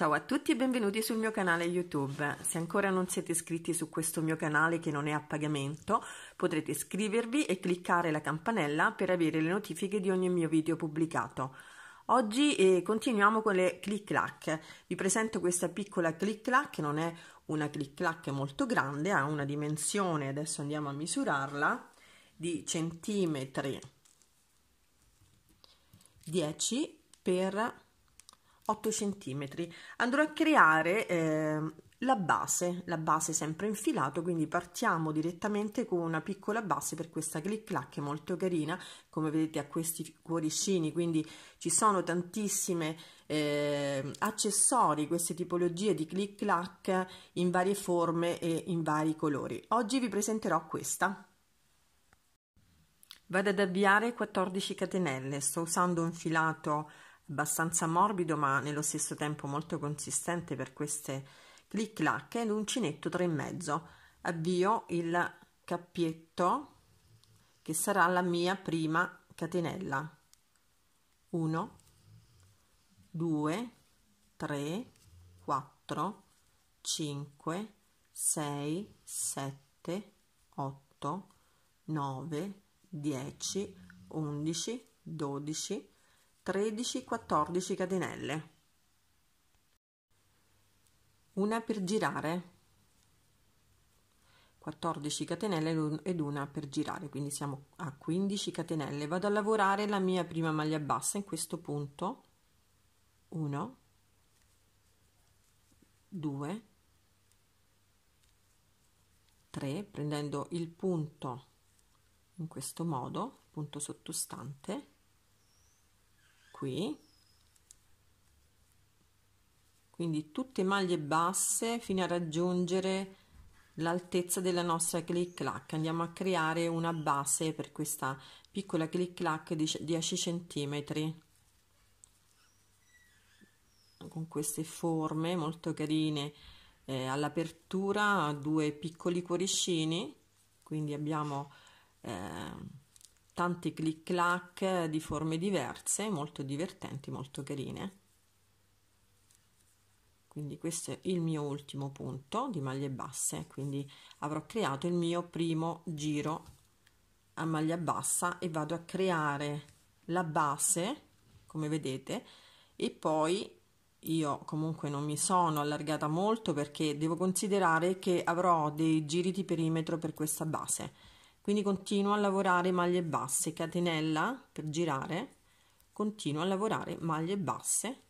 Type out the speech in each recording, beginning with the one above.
Ciao a tutti e benvenuti sul mio canale YouTube. Se ancora non siete iscritti su questo mio canale che non è a pagamento, potrete iscrivervi e cliccare la campanella per avere le notifiche di ogni mio video pubblicato. Oggi eh, continuiamo con le click clack. Vi presento questa piccola click clack non è una click clack molto grande, ha una dimensione, adesso andiamo a misurarla, di centimetri 10 per 8 cm andrò a creare eh, la base la base sempre infilato quindi partiamo direttamente con una piccola base per questa click clack molto carina come vedete a questi cuoricini quindi ci sono tantissime eh, accessori queste tipologie di click clack in varie forme e in vari colori oggi vi presenterò questa vado ad avviare 14 catenelle sto usando un filato abbastanza morbido ma nello stesso tempo molto consistente per queste clic clac e l'uncinetto 3 e mezzo avvio il cappietto che sarà la mia prima catenella 1 2 3 4 5 6 7 8 9 10 11 12 13-14 catenelle una per girare 14 catenelle ed una per girare quindi siamo a 15 catenelle vado a lavorare la mia prima maglia bassa in questo punto 1 2 3 prendendo il punto in questo modo punto sottostante qui quindi tutte maglie basse fino a raggiungere l'altezza della nostra click clack andiamo a creare una base per questa piccola click clack di 10 centimetri con queste forme molto carine eh, all'apertura due piccoli cuoricini quindi abbiamo eh, tanti clic clac di forme diverse, molto divertenti, molto carine. Quindi questo è il mio ultimo punto di maglie basse, quindi avrò creato il mio primo giro a maglia bassa e vado a creare la base, come vedete, e poi io comunque non mi sono allargata molto perché devo considerare che avrò dei giri di perimetro per questa base quindi continuo a lavorare maglie basse catenella per girare continuo a lavorare maglie basse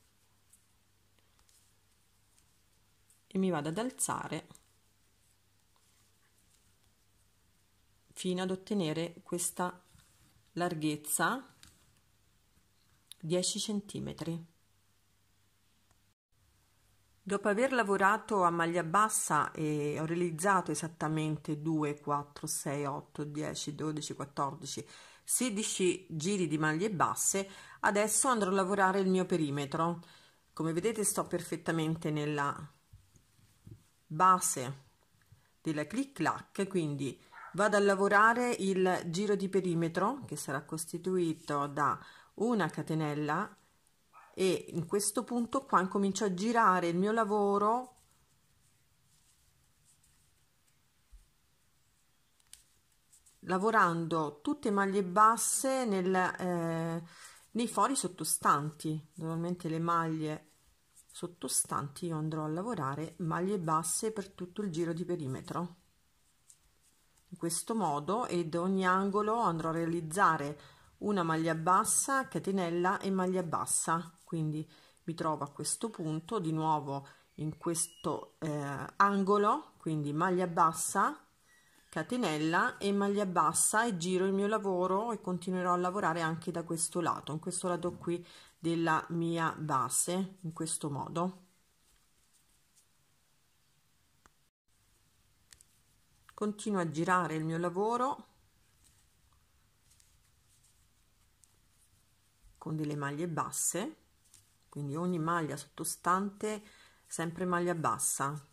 e mi vado ad alzare fino ad ottenere questa larghezza 10 centimetri Dopo aver lavorato a maglia bassa e ho realizzato esattamente 2, 4, 6, 8, 10, 12, 14, 16 giri di maglie basse, adesso andrò a lavorare il mio perimetro. Come vedete sto perfettamente nella base della clic clac, quindi vado a lavorare il giro di perimetro che sarà costituito da una catenella e in questo punto qua incomincio a girare il mio lavoro lavorando tutte maglie basse nel, eh, nei fori sottostanti normalmente le maglie sottostanti io andrò a lavorare maglie basse per tutto il giro di perimetro in questo modo ed ogni angolo andrò a realizzare una maglia bassa catenella e maglia bassa quindi mi trovo a questo punto di nuovo in questo eh, angolo quindi maglia bassa catenella e maglia bassa e giro il mio lavoro e continuerò a lavorare anche da questo lato in questo lato qui della mia base in questo modo continuo a girare il mio lavoro con delle maglie basse quindi ogni maglia sottostante sempre maglia bassa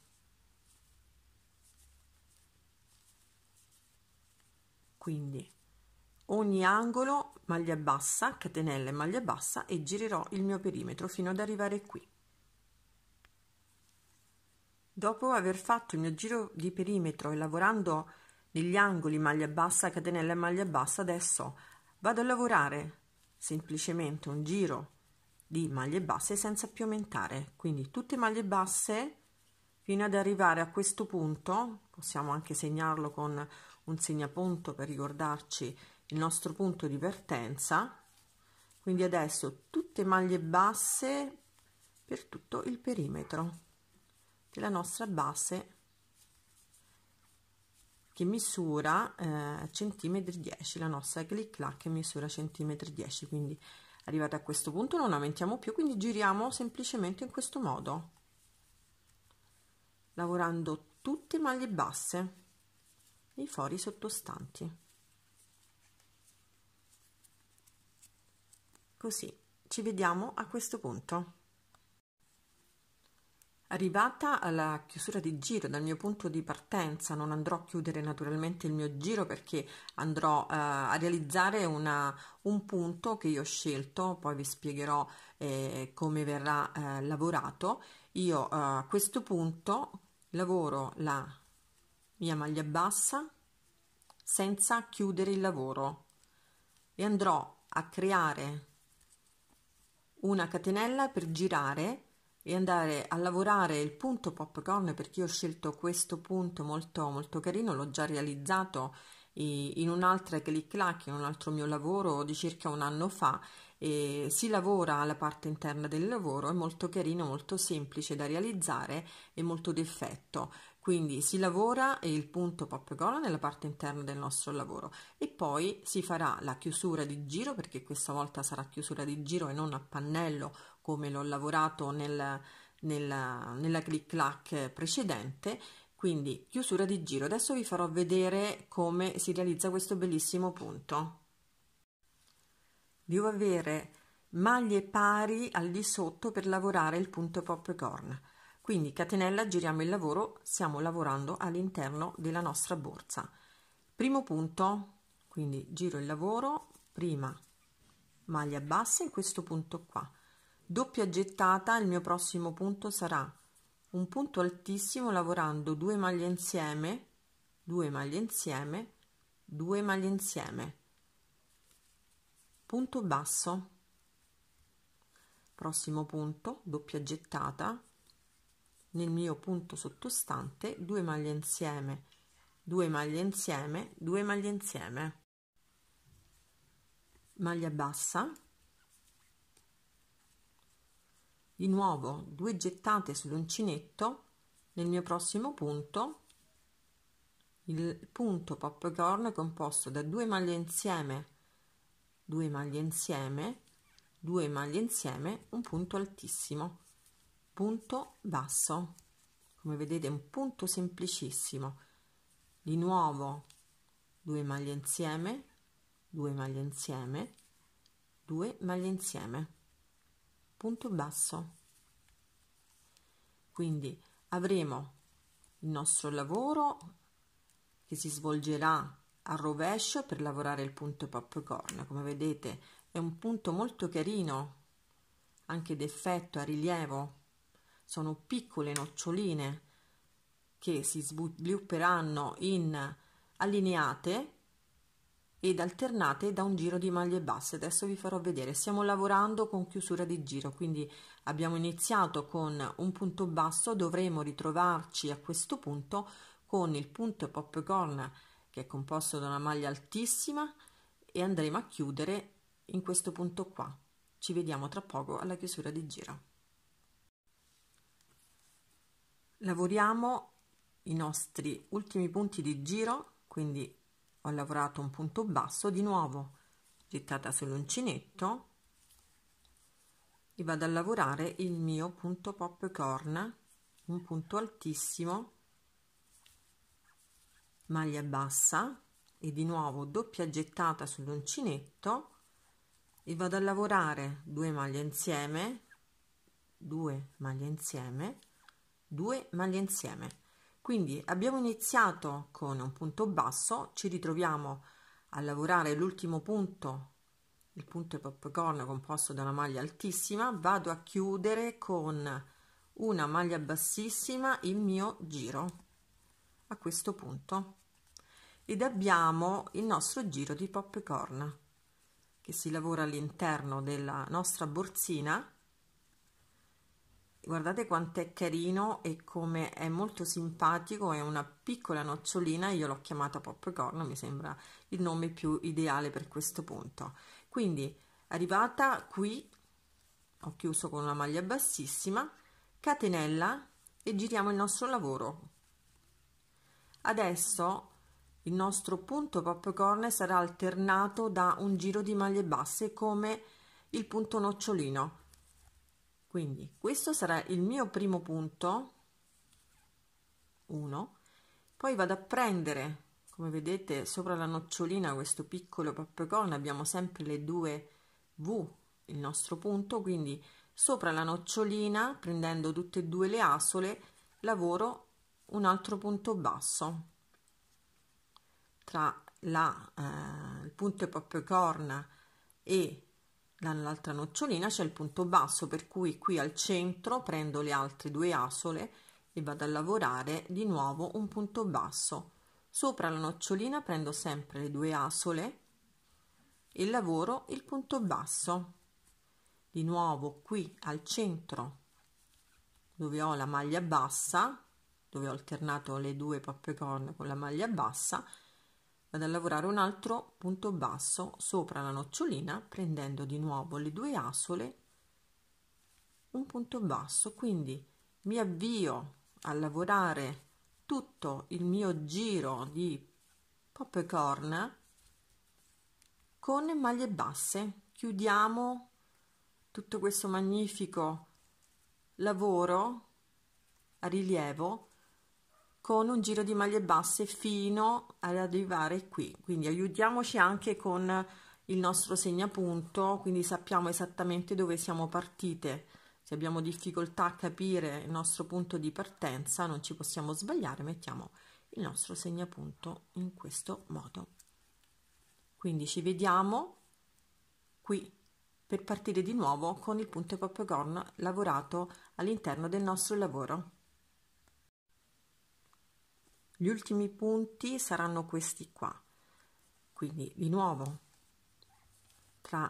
quindi ogni angolo maglia bassa catenella e maglia bassa e girerò il mio perimetro fino ad arrivare qui dopo aver fatto il mio giro di perimetro e lavorando negli angoli maglia bassa catenella e maglia bassa adesso vado a lavorare semplicemente un giro di maglie basse senza più aumentare quindi tutte maglie basse fino ad arrivare a questo punto possiamo anche segnarlo con un segnapunto per ricordarci il nostro punto di partenza quindi adesso tutte maglie basse per tutto il perimetro della nostra base che misura eh, centimetri 10 la nostra click che misura centimetri 10 quindi arrivati a questo punto non aumentiamo più quindi giriamo semplicemente in questo modo lavorando tutte maglie basse i fori sottostanti così ci vediamo a questo punto Arrivata alla chiusura di giro dal mio punto di partenza, non andrò a chiudere naturalmente il mio giro perché andrò eh, a realizzare una, un punto che io ho scelto, poi vi spiegherò eh, come verrà eh, lavorato. Io eh, a questo punto lavoro la mia maglia bassa senza chiudere il lavoro e andrò a creare una catenella per girare e andare a lavorare il punto popcorn perché io ho scelto questo punto molto molto carino l'ho già realizzato in un'altra click clack in un altro mio lavoro di circa un anno fa e si lavora la parte interna del lavoro è molto carino molto semplice da realizzare e molto d'effetto quindi si lavora il punto popcorn nella parte interna del nostro lavoro e poi si farà la chiusura di giro perché questa volta sarà chiusura di giro e non a pannello come l'ho lavorato nel, nella, nella click clack precedente quindi chiusura di giro adesso vi farò vedere come si realizza questo bellissimo punto devo avere maglie pari al di sotto per lavorare il punto popcorn quindi catenella giriamo il lavoro stiamo lavorando all'interno della nostra borsa primo punto quindi giro il lavoro prima maglia bassa in questo punto qua Doppia gettata il mio prossimo punto sarà un punto altissimo lavorando due maglie insieme, due maglie insieme, due maglie insieme. Punto basso. Prossimo punto, doppia gettata nel mio punto sottostante, due maglie insieme, due maglie insieme, due maglie insieme. Maglia bassa di nuovo due gettate sull'uncinetto nel mio prossimo punto il punto popcorn è composto da due maglie insieme due maglie insieme due maglie insieme un punto altissimo punto basso come vedete un punto semplicissimo di nuovo due maglie insieme due maglie insieme due maglie insieme punto basso quindi avremo il nostro lavoro che si svolgerà a rovescio per lavorare il punto popcorn come vedete è un punto molto carino anche d'effetto a rilievo sono piccole noccioline che si svilupperanno in allineate ed alternate da un giro di maglie basse adesso vi farò vedere stiamo lavorando con chiusura di giro quindi abbiamo iniziato con un punto basso dovremo ritrovarci a questo punto con il punto popcorn che è composto da una maglia altissima e andremo a chiudere in questo punto qua ci vediamo tra poco alla chiusura di giro lavoriamo i nostri ultimi punti di giro quindi ho lavorato un punto basso di nuovo gettata sull'uncinetto e vado a lavorare il mio punto popcorn un punto altissimo maglia bassa e di nuovo doppia gettata sull'uncinetto e vado a lavorare due maglie insieme due maglie insieme due maglie insieme quindi abbiamo iniziato con un punto basso, ci ritroviamo a lavorare l'ultimo punto, il punto popcorn composto da una maglia altissima, vado a chiudere con una maglia bassissima il mio giro a questo punto ed abbiamo il nostro giro di popcorn che si lavora all'interno della nostra borsina guardate quanto è carino e come è molto simpatico è una piccola nocciolina io l'ho chiamata popcorn mi sembra il nome più ideale per questo punto quindi arrivata qui ho chiuso con una maglia bassissima catenella e giriamo il nostro lavoro adesso il nostro punto popcorn sarà alternato da un giro di maglie basse come il punto nocciolino quindi questo sarà il mio primo punto 1 poi vado a prendere come vedete sopra la nocciolina questo piccolo papricorno abbiamo sempre le due v il nostro punto quindi sopra la nocciolina prendendo tutte e due le asole lavoro un altro punto basso tra la, eh, il punto papricorna e dall'altra nocciolina c'è il punto basso per cui qui al centro prendo le altre due asole e vado a lavorare di nuovo un punto basso sopra la nocciolina prendo sempre le due asole e lavoro il punto basso di nuovo qui al centro dove ho la maglia bassa dove ho alternato le due popcorn con la maglia bassa vado a lavorare un altro punto basso sopra la nocciolina prendendo di nuovo le due asole un punto basso quindi mi avvio a lavorare tutto il mio giro di popcorn con maglie basse chiudiamo tutto questo magnifico lavoro a rilievo con un giro di maglie basse fino ad arrivare qui quindi aiutiamoci anche con il nostro segnapunto quindi sappiamo esattamente dove siamo partite se abbiamo difficoltà a capire il nostro punto di partenza non ci possiamo sbagliare mettiamo il nostro segnapunto in questo modo quindi ci vediamo qui per partire di nuovo con il punto popcorn lavorato all'interno del nostro lavoro gli ultimi punti saranno questi qua. Quindi di nuovo tra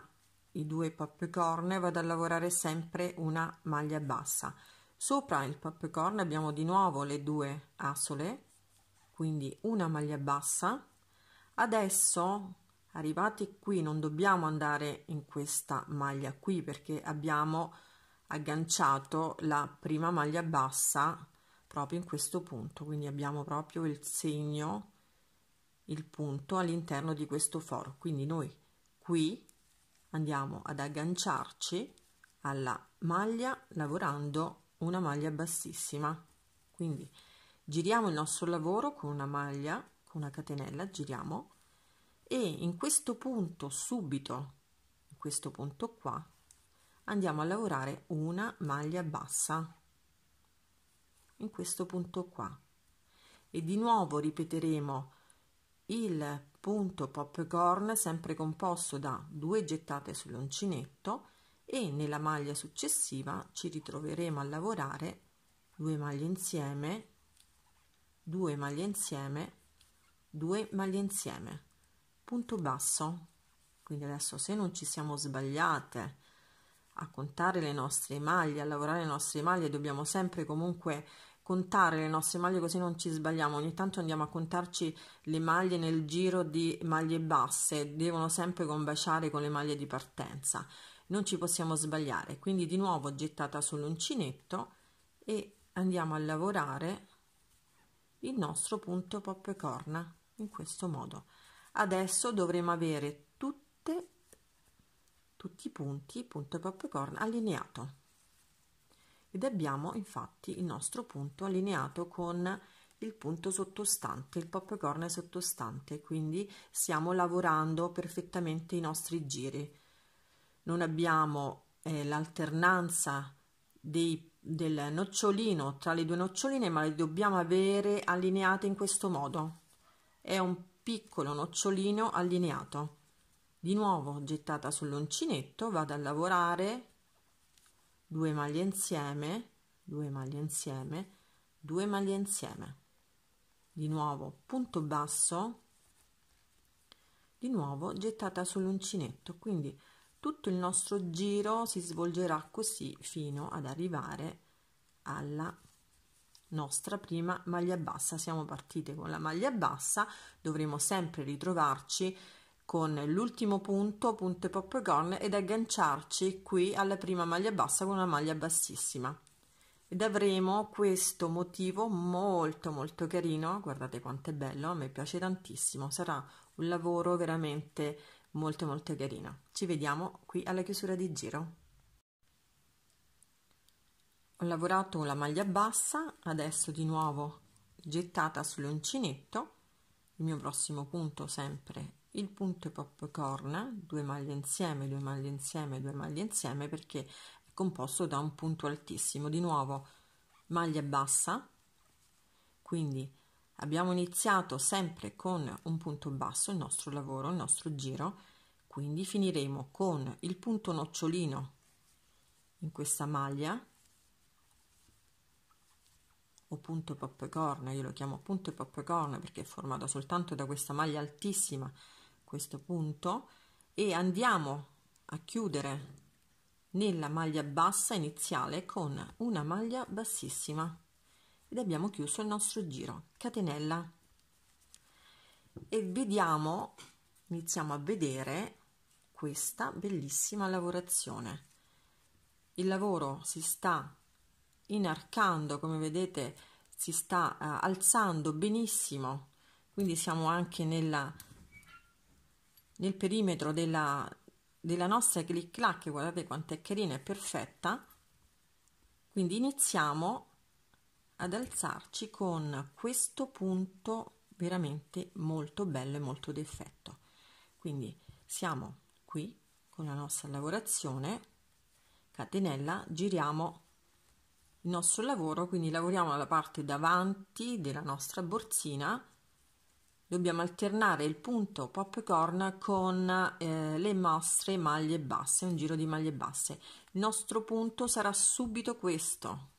i due popcorn vado a lavorare sempre una maglia bassa. Sopra il popcorn abbiamo di nuovo le due asole, quindi una maglia bassa. Adesso arrivati qui non dobbiamo andare in questa maglia qui perché abbiamo agganciato la prima maglia bassa proprio in questo punto quindi abbiamo proprio il segno il punto all'interno di questo foro quindi noi qui andiamo ad agganciarci alla maglia lavorando una maglia bassissima quindi giriamo il nostro lavoro con una maglia con una catenella giriamo e in questo punto subito in questo punto qua andiamo a lavorare una maglia bassa in questo punto qua e di nuovo ripeteremo il punto popcorn sempre composto da due gettate sull'uncinetto e nella maglia successiva ci ritroveremo a lavorare due maglie insieme due maglie insieme due maglie insieme punto basso quindi adesso se non ci siamo sbagliate a contare le nostre maglie a lavorare le nostre maglie dobbiamo sempre comunque contare le nostre maglie così non ci sbagliamo. Ogni tanto andiamo a contarci le maglie nel giro di maglie basse, devono sempre combaciare con le maglie di partenza. Non ci possiamo sbagliare, quindi di nuovo gettata sull'uncinetto e andiamo a lavorare il nostro punto pop e corna in questo modo. Adesso dovremo avere tutte tutti i punti punto pop e corna allineato ed abbiamo infatti il nostro punto allineato con il punto sottostante, il popcorn sottostante, quindi stiamo lavorando perfettamente i nostri giri. Non abbiamo eh, l'alternanza dei del nocciolino tra le due noccioline ma le dobbiamo avere allineate in questo modo è un piccolo nocciolino allineato di nuovo gettata sull'uncinetto vado a lavorare 2 maglie insieme 2 maglie insieme 2 maglie insieme di nuovo punto basso di nuovo gettata sull'uncinetto quindi tutto il nostro giro si svolgerà così fino ad arrivare alla nostra prima maglia bassa siamo partite con la maglia bassa dovremo sempre ritrovarci con l'ultimo punto, punte popcorn ed agganciarci qui alla prima maglia bassa con una maglia bassissima ed avremo questo motivo molto molto carino guardate quanto è bello a me piace tantissimo sarà un lavoro veramente molto molto carino ci vediamo qui alla chiusura di giro ho lavorato la maglia bassa adesso di nuovo gettata sull'uncinetto il mio prossimo punto sempre il punto popcorn, due maglie insieme, due maglie insieme, due maglie insieme perché è composto da un punto altissimo. Di nuovo maglia bassa, quindi abbiamo iniziato sempre con un punto basso il nostro lavoro, il nostro giro, quindi finiremo con il punto nocciolino in questa maglia o punto popcorn, io lo chiamo punto popcorn perché è formato soltanto da questa maglia altissima questo punto e andiamo a chiudere nella maglia bassa iniziale con una maglia bassissima ed abbiamo chiuso il nostro giro catenella e vediamo iniziamo a vedere questa bellissima lavorazione il lavoro si sta inarcando come vedete si sta eh, alzando benissimo quindi siamo anche nella nel perimetro della, della nostra click clack guardate quanto è carina e perfetta quindi iniziamo ad alzarci con questo punto veramente molto bello e molto d'effetto quindi siamo qui con la nostra lavorazione catenella giriamo il nostro lavoro quindi lavoriamo la parte davanti della nostra borsina dobbiamo alternare il punto popcorn con eh, le nostre maglie basse un giro di maglie basse il nostro punto sarà subito questo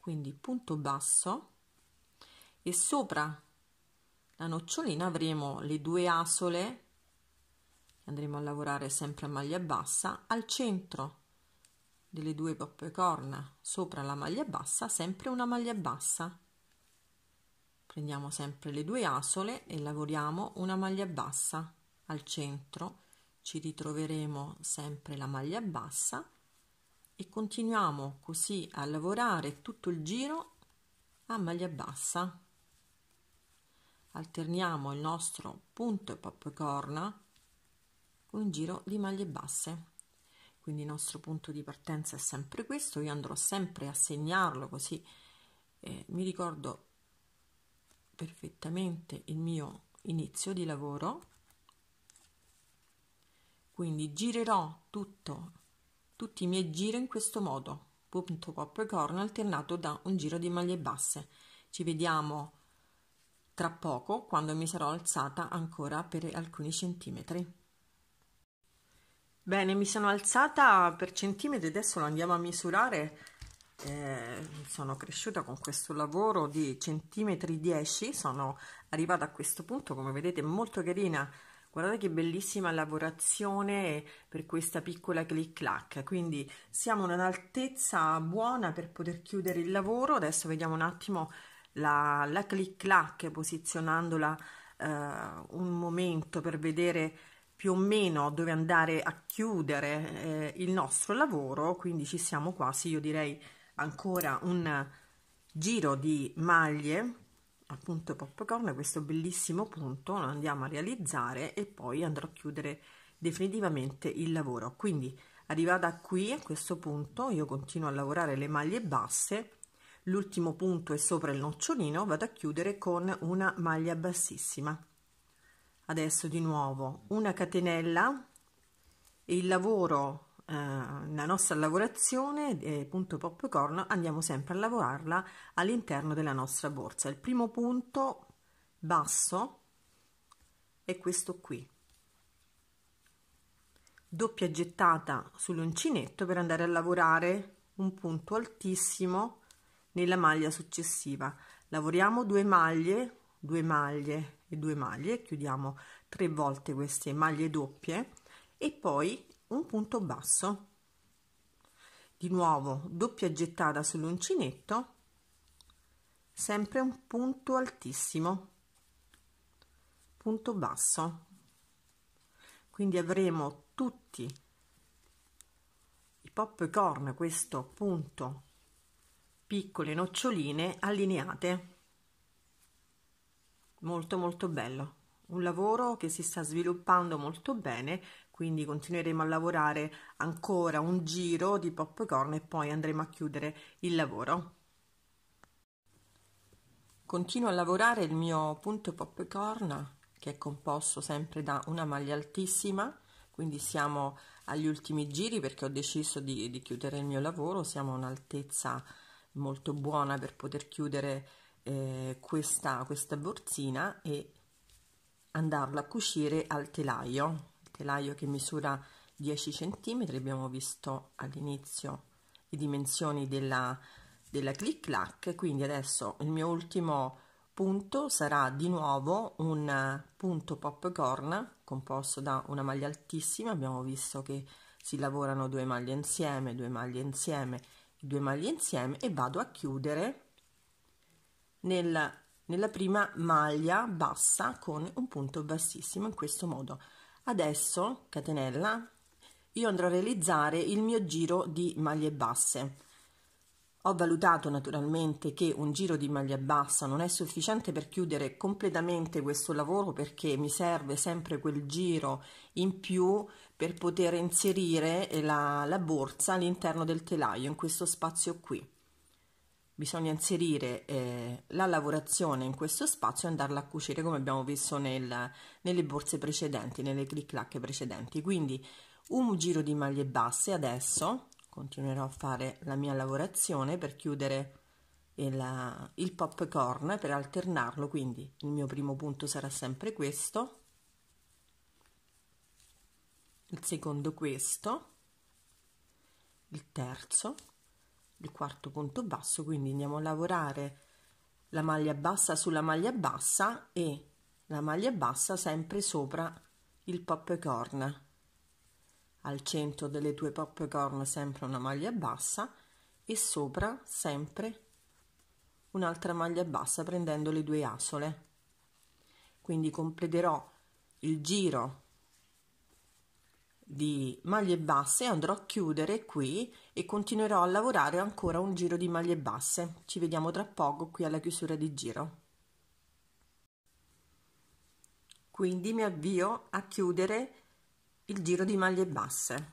quindi punto basso e sopra la nocciolina avremo le due asole andremo a lavorare sempre a maglia bassa al centro delle due popcorn sopra la maglia bassa sempre una maglia bassa prendiamo sempre le due asole e lavoriamo una maglia bassa al centro ci ritroveremo sempre la maglia bassa e continuiamo così a lavorare tutto il giro a maglia bassa alterniamo il nostro punto e pappacorna con un giro di maglie basse quindi il nostro punto di partenza è sempre questo io andrò sempre a segnarlo così eh, mi ricordo perfettamente il mio inizio di lavoro quindi girerò tutto tutti i miei giri in questo modo punto popcorn alternato da un giro di maglie basse ci vediamo tra poco quando mi sarò alzata ancora per alcuni centimetri bene mi sono alzata per centimetri adesso lo andiamo a misurare eh, sono cresciuta con questo lavoro di centimetri 10 sono arrivata a questo punto come vedete molto carina guardate che bellissima lavorazione per questa piccola click clack quindi siamo ad un'altezza buona per poter chiudere il lavoro adesso vediamo un attimo la, la click clack posizionandola eh, un momento per vedere più o meno dove andare a chiudere eh, il nostro lavoro quindi ci siamo quasi io direi ancora un giro di maglie appunto popcorn questo bellissimo punto lo andiamo a realizzare e poi andrò a chiudere definitivamente il lavoro quindi arrivata qui a questo punto io continuo a lavorare le maglie basse l'ultimo punto è sopra il nocciolino vado a chiudere con una maglia bassissima adesso di nuovo una catenella e il lavoro eh, la nostra lavorazione eh, punto popcorn andiamo sempre a lavorarla all'interno della nostra borsa il primo punto basso è questo qui doppia gettata sull'uncinetto per andare a lavorare un punto altissimo nella maglia successiva lavoriamo due maglie due maglie e due maglie chiudiamo tre volte queste maglie doppie e poi un punto basso di nuovo doppia gettata sull'uncinetto sempre un punto altissimo punto basso quindi avremo tutti i popcorn questo punto piccole noccioline allineate molto molto bello un lavoro che si sta sviluppando molto bene quindi continueremo a lavorare ancora un giro di popcorn e poi andremo a chiudere il lavoro. Continuo a lavorare il mio punto popcorn che è composto sempre da una maglia altissima, quindi siamo agli ultimi giri perché ho deciso di, di chiudere il mio lavoro, siamo a un'altezza molto buona per poter chiudere eh, questa, questa borsina e andarla a cucire al telaio telaio che misura 10 cm abbiamo visto all'inizio le dimensioni della, della click clack quindi adesso il mio ultimo punto sarà di nuovo un punto popcorn composto da una maglia altissima abbiamo visto che si lavorano due maglie insieme due maglie insieme due maglie insieme e vado a chiudere nel, nella prima maglia bassa con un punto bassissimo in questo modo Adesso, catenella, io andrò a realizzare il mio giro di maglie basse. Ho valutato naturalmente che un giro di maglia bassa non è sufficiente per chiudere completamente questo lavoro perché mi serve sempre quel giro in più per poter inserire la, la borsa all'interno del telaio in questo spazio qui bisogna inserire eh, la lavorazione in questo spazio e andarla a cucire come abbiamo visto nel, nelle borse precedenti, nelle clic clac precedenti. Quindi un giro di maglie basse adesso, continuerò a fare la mia lavorazione per chiudere il, il popcorn, per alternarlo, quindi il mio primo punto sarà sempre questo, il secondo questo, il terzo, il quarto punto basso quindi andiamo a lavorare la maglia bassa sulla maglia bassa e la maglia bassa sempre sopra il popcorn al centro delle tue popcorn sempre una maglia bassa e sopra sempre un'altra maglia bassa prendendo le due asole quindi completerò il giro di maglie basse andrò a chiudere qui e continuerò a lavorare ancora un giro di maglie basse ci vediamo tra poco qui alla chiusura di giro quindi mi avvio a chiudere il giro di maglie basse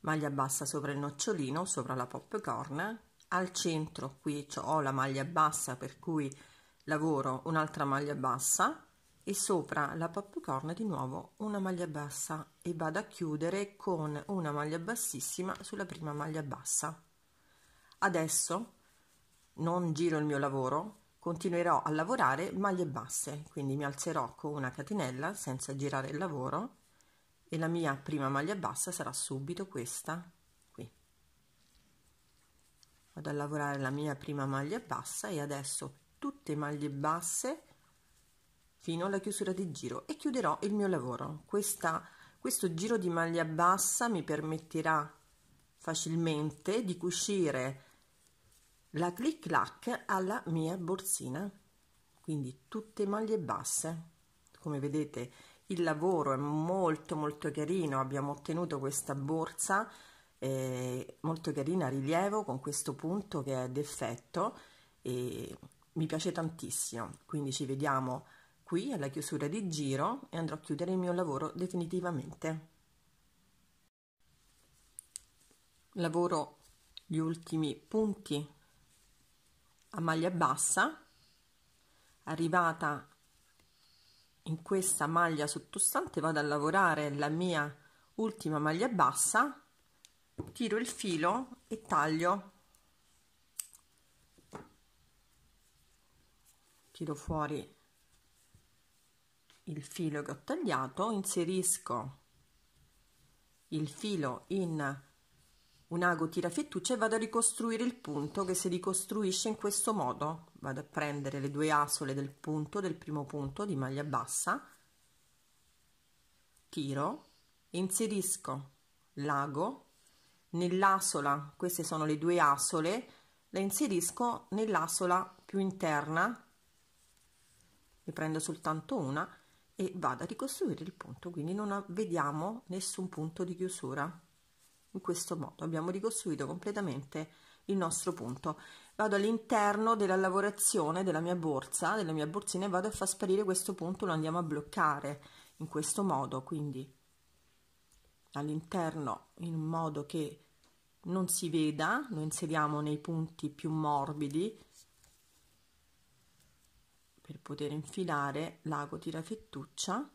maglia bassa sopra il nocciolino sopra la popcorn al centro qui ho la maglia bassa per cui lavoro un'altra maglia bassa e sopra la popcorn di nuovo una maglia bassa e vado a chiudere con una maglia bassissima sulla prima maglia bassa adesso non giro il mio lavoro continuerò a lavorare maglie basse quindi mi alzerò con una catenella senza girare il lavoro e la mia prima maglia bassa sarà subito questa qui vado a lavorare la mia prima maglia bassa e adesso tutte maglie basse fino alla chiusura del giro e chiuderò il mio lavoro. Questa, questo giro di maglia bassa mi permetterà facilmente di cucire la clic clac alla mia borsina quindi tutte maglie basse come vedete il lavoro è molto molto carino abbiamo ottenuto questa borsa eh, molto carina a rilievo con questo punto che è d'effetto e mi piace tantissimo quindi ci vediamo qui alla chiusura di giro e andrò a chiudere il mio lavoro definitivamente. Lavoro gli ultimi punti a maglia bassa, arrivata in questa maglia sottostante vado a lavorare la mia ultima maglia bassa, tiro il filo e taglio tiro fuori il filo che ho tagliato inserisco il filo in un ago tira fettuccia e vado a ricostruire il punto che si ricostruisce in questo modo vado a prendere le due asole del punto del primo punto di maglia bassa tiro inserisco l'ago nell'asola queste sono le due asole la inserisco nell'asola più interna ne prendo soltanto una e vado a ricostruire il punto quindi non vediamo nessun punto di chiusura in questo modo abbiamo ricostruito completamente il nostro punto vado all'interno della lavorazione della mia borsa della mia borsina e vado a far sparire questo punto lo andiamo a bloccare in questo modo quindi all'interno in modo che non si veda lo inseriamo nei punti più morbidi per poter infilare l'ago tirafettuccia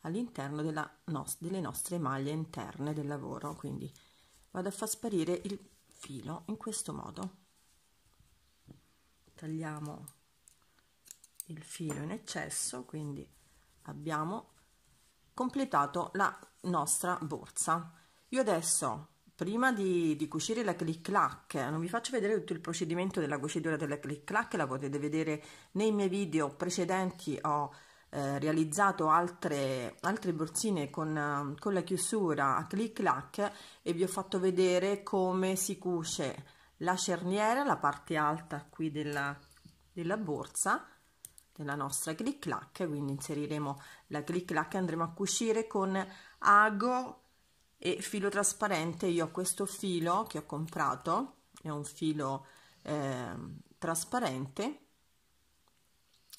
all'interno no delle nostre maglie interne del lavoro quindi vado a far sparire il filo in questo modo tagliamo il filo in eccesso quindi abbiamo completato la nostra borsa io adesso prima di, di, cucire la click clack non vi faccio vedere tutto il procedimento della cucitura della click clack la potete vedere nei miei video precedenti ho eh, realizzato altre, altre borsine con, con, la chiusura a click clack e vi ho fatto vedere come si cuce la cerniera la parte alta qui della, della borsa della nostra click clack quindi inseriremo la click clack e andremo a cucire con ago e filo trasparente io ho questo filo che ho comprato è un filo eh, trasparente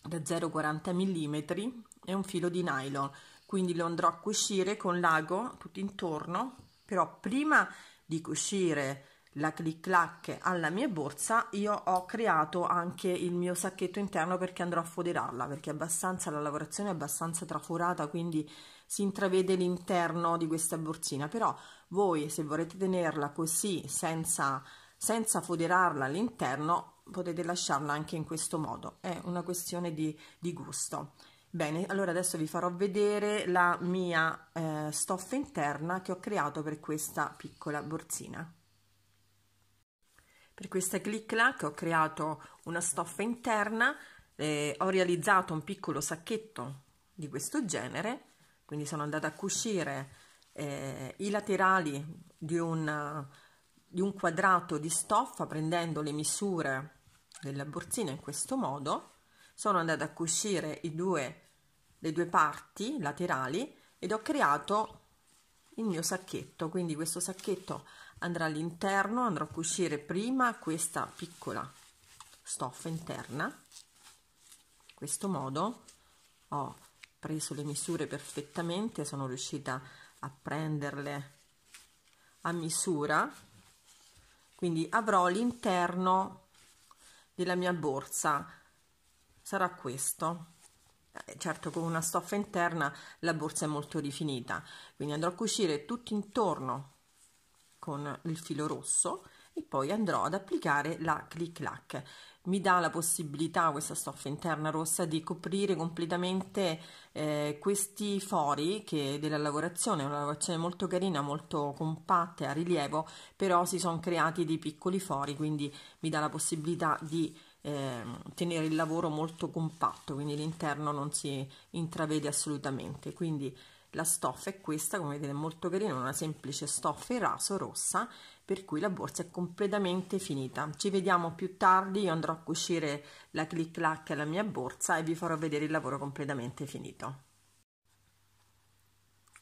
da 0,40 mm è un filo di nylon quindi lo andrò a cucire con l'ago tutto intorno però prima di cucire la click clack alla mia borsa io ho creato anche il mio sacchetto interno perché andrò a foderarla perché abbastanza la lavorazione è abbastanza traforata quindi si intravede l'interno di questa borsina però voi se volete tenerla così senza senza foderarla all'interno potete lasciarla anche in questo modo è una questione di, di gusto Bene, allora adesso vi farò vedere la mia eh, stoffa interna che ho creato per questa piccola borsina. Per questa clicla che ho creato una stoffa interna, eh, ho realizzato un piccolo sacchetto di questo genere, quindi sono andata a cucire eh, i laterali di, una, di un quadrato di stoffa prendendo le misure della borsina in questo modo, sono andata a cucire i due, le due parti laterali ed ho creato il mio sacchetto, quindi questo sacchetto andrà all'interno andrò a cucire prima questa piccola stoffa interna in questo modo ho preso le misure perfettamente sono riuscita a prenderle a misura quindi avrò l'interno della mia borsa sarà questo eh, certo con una stoffa interna la borsa è molto rifinita quindi andrò a cucire tutto intorno con il filo rosso e poi andrò ad applicare la clic clac mi dà la possibilità questa stoffa interna rossa di coprire completamente eh, questi fori che della lavorazione è una lavorazione molto carina molto compatta e a rilievo però si sono creati dei piccoli fori quindi mi dà la possibilità di eh, tenere il lavoro molto compatto quindi l'interno non si intravede assolutamente quindi la stoffa è questa come vedete è molto carina una semplice stoffa in raso rossa per cui la borsa è completamente finita ci vediamo più tardi io andrò a cucire la clic clac e mia borsa e vi farò vedere il lavoro completamente finito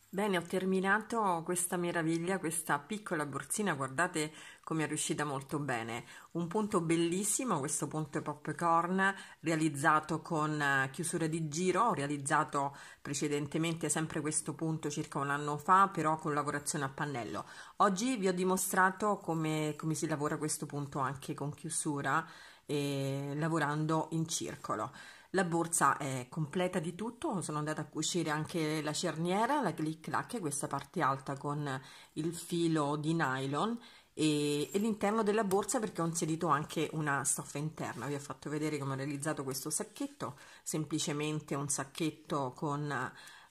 Bene, ho terminato questa meraviglia, questa piccola borsina, guardate come è riuscita molto bene. Un punto bellissimo, questo punto popcorn realizzato con eh, chiusura di giro, ho realizzato precedentemente sempre questo punto circa un anno fa, però con lavorazione a pannello. Oggi vi ho dimostrato come, come si lavora questo punto anche con chiusura e lavorando in circolo. La borsa è completa di tutto, sono andata a cucire anche la cerniera, la click clack, questa parte alta con il filo di nylon e, e l'interno della borsa perché ho inserito anche una stoffa interna. Vi ho fatto vedere come ho realizzato questo sacchetto, semplicemente un sacchetto con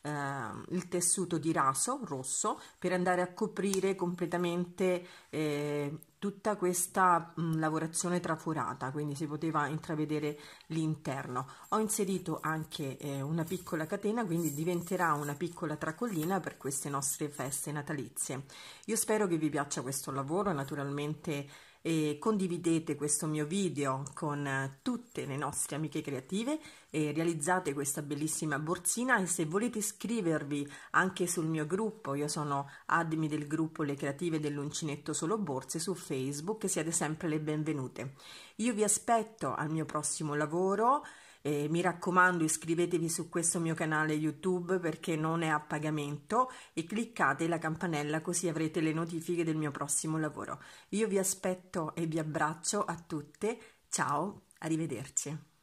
ehm, il tessuto di raso rosso per andare a coprire completamente eh, tutta questa mh, mm, lavorazione traforata, quindi si poteva intravedere l'interno. Ho inserito anche eh, una piccola catena, quindi diventerà una piccola tracollina per queste nostre feste natalizie. Io spero che vi piaccia questo lavoro, naturalmente e condividete questo mio video con eh, tutte le nostre amiche creative e realizzate questa bellissima borsina e se volete iscrivervi anche sul mio gruppo, io sono admi del gruppo Le Creative dell'Uncinetto Solo Borse su Facebook, siete sempre le benvenute. Io vi aspetto al mio prossimo lavoro eh, mi raccomando iscrivetevi su questo mio canale YouTube perché non è a pagamento e cliccate la campanella così avrete le notifiche del mio prossimo lavoro. Io vi aspetto e vi abbraccio a tutte, ciao, arrivederci.